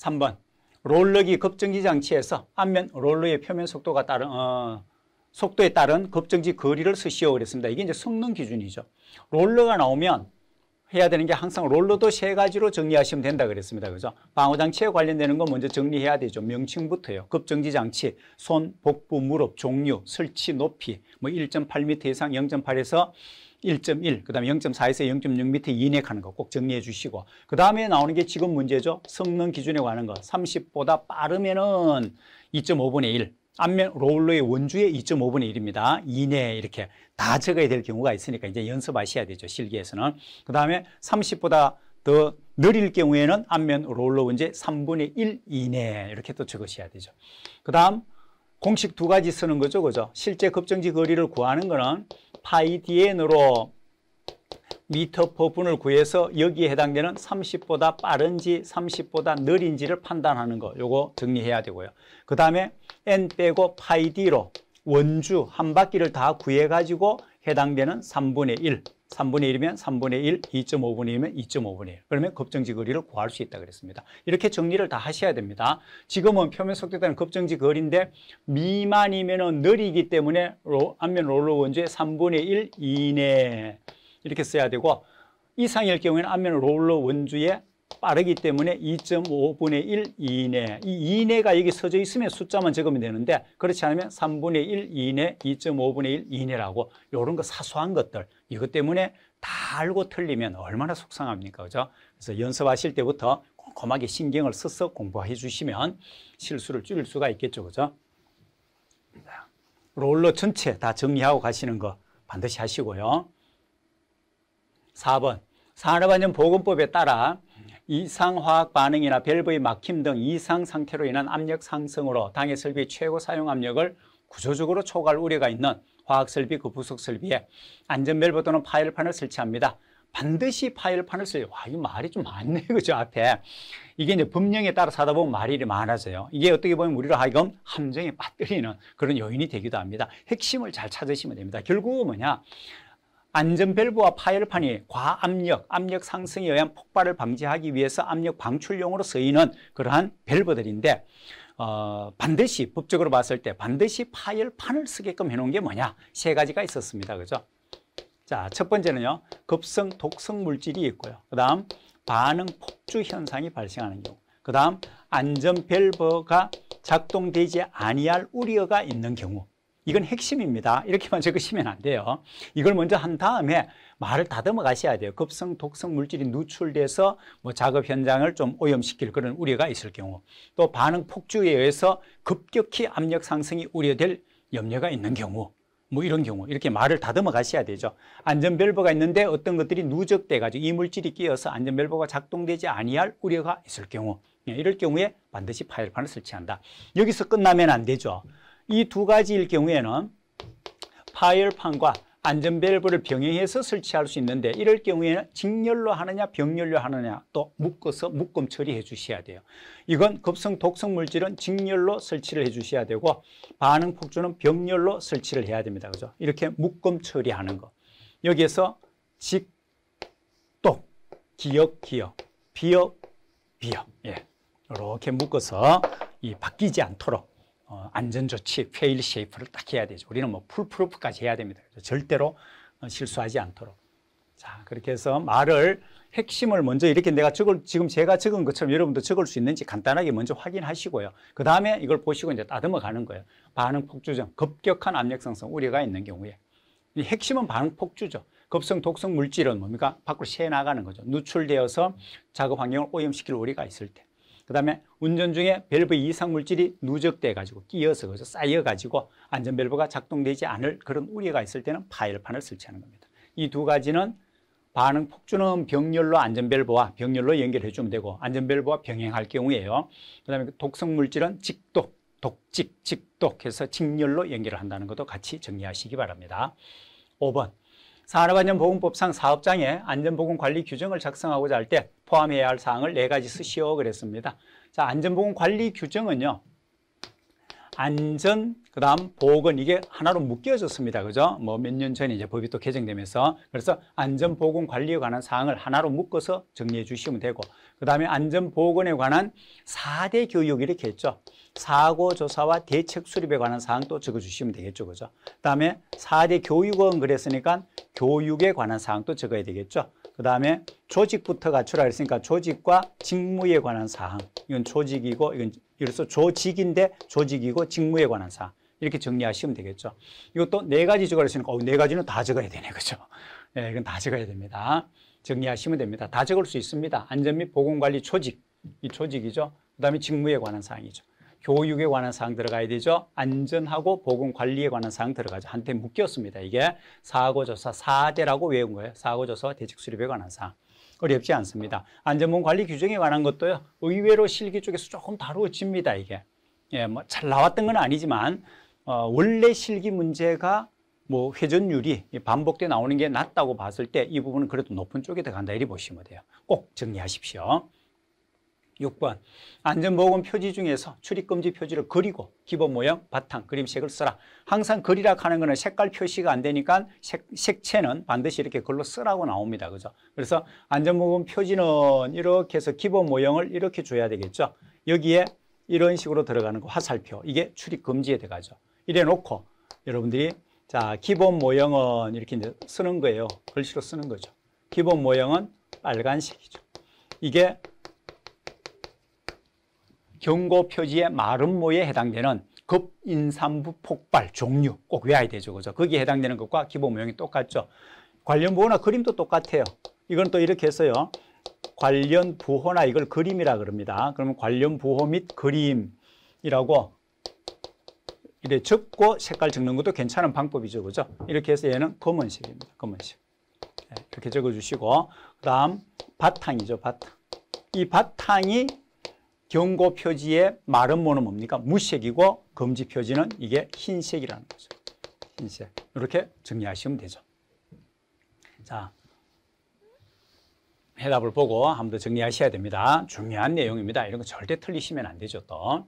3번 롤러기 급정지 장치에서 앞면 롤러의 표면 속도가 따른 어, 속도에 따른 급정지 거리를 쓰시오 그랬습니다. 이게 이제 성능 기준이죠. 롤러가 나오면 해야 되는 게 항상 롤러도 세 가지로 정리하시면 된다 그랬습니다. 그죠? 방어장치에 관련되는 거 먼저 정리해야 되죠. 명칭부터요. 급정지 장치, 손, 복부, 무릎, 종류, 설치, 높이, 뭐 1.8m 이상 0.8에서 1.1, 그 다음에 0.4에서 0.6m 이내가는거 꼭 정리해 주시고 그 다음에 나오는 게 지금 문제죠. 성능 기준에 관한 거 30보다 빠르면은 2.5분의 1, 앞면 롤러의 원주의 2.5분의 1입니다. 이내 이렇게 다 적어야 될 경우가 있으니까 이제 연습하셔야 되죠. 실기에서는. 그 다음에 30보다 더 느릴 경우에는 앞면 롤러 원주의 3분의 1 이내 이렇게 또 적으셔야 되죠. 그 다음 공식 두 가지 쓰는 거죠. 그죠? 실제 급정지 거리를 구하는 거는 파이 dn으로 미터 퍼분을 구해서 여기에 해당되는 30보다 빠른지 30보다 느린지를 판단하는 거 요거 정리해야 되고요. 그 다음에 n 빼고 파이 d로 원주 한 바퀴를 다 구해가지고 해당되는 3분의 1 3분의 1이면 3분의 1, 2.5분의 1이면 2.5분의 1. 그러면 급정지 거리를 구할 수 있다 그랬습니다. 이렇게 정리를 다 하셔야 됩니다. 지금은 표면 속도다는 급정지 거리인데 미만이면 느리기 때문에 로, 안면 롤러 원주의 3분의 1 이내 이렇게 써야 되고 이상일 경우에는 안면 롤러 원주의 빠르기 때문에 2.5분의 1 이내 이 이내가 여기 써져 있으면 숫자만 적으면 되는데 그렇지 않으면 3분의 1 이내 2.5분의 1 이내라고 이런 거 사소한 것들 이것 때문에 다 알고 틀리면 얼마나 속상합니까 그죠? 그래서 연습하실 때부터 꼼꼼하게 신경을 써서 공부해 주시면 실수를 줄일 수가 있겠죠 그죠? 롤러 전체 다 정리하고 가시는 거 반드시 하시고요 4번 산업안전보건법에 따라 이상화학 반응이나 밸브의 막힘 등 이상 상태로 인한 압력 상승으로 당해 설비 최고 사용 압력을 구조적으로 초과할 우려가 있는 화학설비 그 부속설비에 안전밸브 또는 파일판을 설치합니다. 반드시 파일판을 써요. 와, 이 말이 좀 많네, 그죠, 앞에. 이게 이제 법령에 따라사다 보면 말이 많아져요. 이게 어떻게 보면 우리로 하여금 함정에 빠뜨리는 그런 요인이 되기도 합니다. 핵심을 잘 찾으시면 됩니다. 결국은 뭐냐, 안전밸브와 파열판이 과압력, 압력 상승에 의한 폭발을 방지하기 위해서 압력 방출용으로 쓰이는 그러한 밸브들인데 어, 반드시 법적으로 봤을 때 반드시 파열판을 쓰게끔 해놓은 게 뭐냐 세 가지가 있었습니다 그죠 자 첫 번째는요 급성 독성 물질이 있고요 그 다음 반응 폭주 현상이 발생하는 경우 그 다음 안전밸브가 작동되지 아니할 우려가 있는 경우 이건 핵심입니다. 이렇게만 적으시면 안 돼요. 이걸 먼저 한 다음에 말을 다듬어 가셔야 돼요. 급성 독성 물질이 누출돼서 뭐 작업 현장을 좀 오염시킬 그런 우려가 있을 경우 또 반응 폭주에 의해서 급격히 압력 상승이 우려될 염려가 있는 경우 뭐 이런 경우 이렇게 말을 다듬어 가셔야 되죠. 안전벨브가 있는데 어떤 것들이 누적돼 가지고 이물질이 끼어서 안전벨브가 작동되지 아니할 우려가 있을 경우 예, 이럴 경우에 반드시 파열판을 설치한다. 여기서 끝나면 안 되죠. 이두 가지일 경우에는 파열판과 안전밸브를 병행해서 설치할 수 있는데 이럴 경우에는 직렬로 하느냐 병렬로 하느냐 또 묶어서 묶음 처리해 주셔야 돼요 이건 급성 독성 물질은 직렬로 설치를 해 주셔야 되고 반응 폭주는 병렬로 설치를 해야 됩니다 그죠 이렇게 묶음 처리하는 거 여기에서 직독 기역기역 비역 비역 예 이렇게 묶어서 이 바뀌지 않도록 어, 안전조치, 페일 쉐이프를 딱 해야 되죠. 우리는 뭐 풀프루프까지 해야 됩니다. 절대로 어, 실수하지 않도록. 자, 그렇게 해서 말을 핵심을 먼저 이렇게 내가 적을, 지금 제가 적은 것처럼 여러분도 적을 수 있는지 간단하게 먼저 확인하시고요. 그 다음에 이걸 보시고 이제 따듬어 가는 거예요. 반응 폭주정, 급격한 압력상성 우려가 있는 경우에. 이 핵심은 반응 폭주죠. 급성 독성 물질은 뭡니까? 밖으로 새나가는 거죠. 누출되어서 작업 환경을 오염시킬 우려가 있을 때. 그 다음에 운전 중에 밸브 이상 물질이 누적돼 가지고 끼어서 그래서 쌓여 가지고 안전밸브가 작동되지 않을 그런 우려가 있을 때는 파열판을 설치하는 겁니다. 이 두 가지는 반응 폭주는 병렬로 안전밸브와 병렬로 연결해 주면 되고 안전밸브와 병행할 경우에요. 그 다음에 독성 물질은 직독, 독직, 직독해서 직렬로 연결을 한다는 것도 같이 정리하시기 바랍니다. 5번 산업안전보건법상 사업장에 안전보건관리 규정을 작성하고자 할 때 포함해야 할 사항을 네 가지 쓰시오 그랬습니다. 자, 안전보건관리 규정은요. 안전, 그 다음 보건 이게 하나로 묶여졌습니다. 그죠? 뭐 몇 년 전에 이제 법이 또 개정되면서 그래서 안전보건관리에 관한 사항을 하나로 묶어서 정리해 주시면 되고 그 다음에 안전보건에 관한 사대 교육 이렇게 했죠. 사고조사와 대책 수립에 관한 사항 또 적어주시면 되겠죠. 그죠? 그 다음에 사대 교육은 그랬으니까 교육에 관한 사항도 적어야 되겠죠. 그 다음에 조직부터 갖추라 했으니까 조직과 직무에 관한 사항. 이건 조직이고, 이건 이래서 조직인데 조직이고 직무에 관한 사항. 이렇게 정리하시면 되겠죠. 이것도 네 가지 적어야 했으니까, 어, 네 가지는 다 적어야 되네. 그죠? 예, 네, 이건 다 적어야 됩니다. 정리하시면 됩니다. 다 적을 수 있습니다. 안전 및 보건관리 조직. 이 조직이죠. 그 다음에 직무에 관한 사항이죠. 교육에 관한 사항 들어가야 되죠. 안전하고 보건 관리에 관한 사항 들어가죠. 한테 묶였습니다. 이게 사고조사 사대라고 외운 거예요. 사고조사와 대책 수립에 관한 사항. 어렵지 않습니다. 안전보건 관리 규정에 관한 것도요. 의외로 실기 쪽에서 조금 다루어집니다. 이게. 예, 뭐 잘 나왔던 건 아니지만 어, 원래 실기 문제가 뭐 회전율이 반복돼 나오는 게낫다고 봤을 때 이 부분은 그래도 높은 쪽에 들어간다 이리 보시면 돼요. 꼭 정리하십시오. 6번 안전보건 표지 중에서 출입금지 표지를 그리고 기본 모형 바탕, 그림색을 써라 항상 그리라 하는 거는 색깔 표시가 안 되니까 색, 채는 반드시 이렇게 글로 쓰라고 나옵니다 그죠? 그래서 안전보건 표지는 이렇게 해서 기본 모형을 이렇게 줘야 되겠죠 여기에 이런 식으로 들어가는 거 화살표 이게 출입금지에 들어가죠 이래 놓고 여러분들이 자 기본 모형은 이렇게 이제 쓰는 거예요 글씨로 쓰는 거죠 기본 모형은 빨간색이죠 이게 경고 표지의 마름모에 해당되는 급인산부 폭발 종류 꼭 외워야 되죠. 그죠? 거기에 해당되는 것과 기본 모형이 똑같죠. 관련 부호나 그림도 똑같아요. 이건 또 이렇게 해서요 관련 부호나 이걸 그림이라 그럽니다. 그러면 관련 부호 및 그림이라고 이렇게 적고 색깔 적는 것도 괜찮은 방법이죠. 그죠? 이렇게 해서 얘는 검은색입니다. 검은색. 네, 이렇게 적어주시고 그 다음 바탕이죠. 바탕. 이 바탕이 경고 표지의 마른 모는 뭡니까? 무색이고 금지 표지는 이게 흰색이라는 거죠. 흰색. 이렇게 정리하시면 되죠. 자, 해답을 보고 한 번 더 정리하셔야 됩니다. 중요한 내용입니다. 이런 거 절대 틀리시면 안 되죠, 또.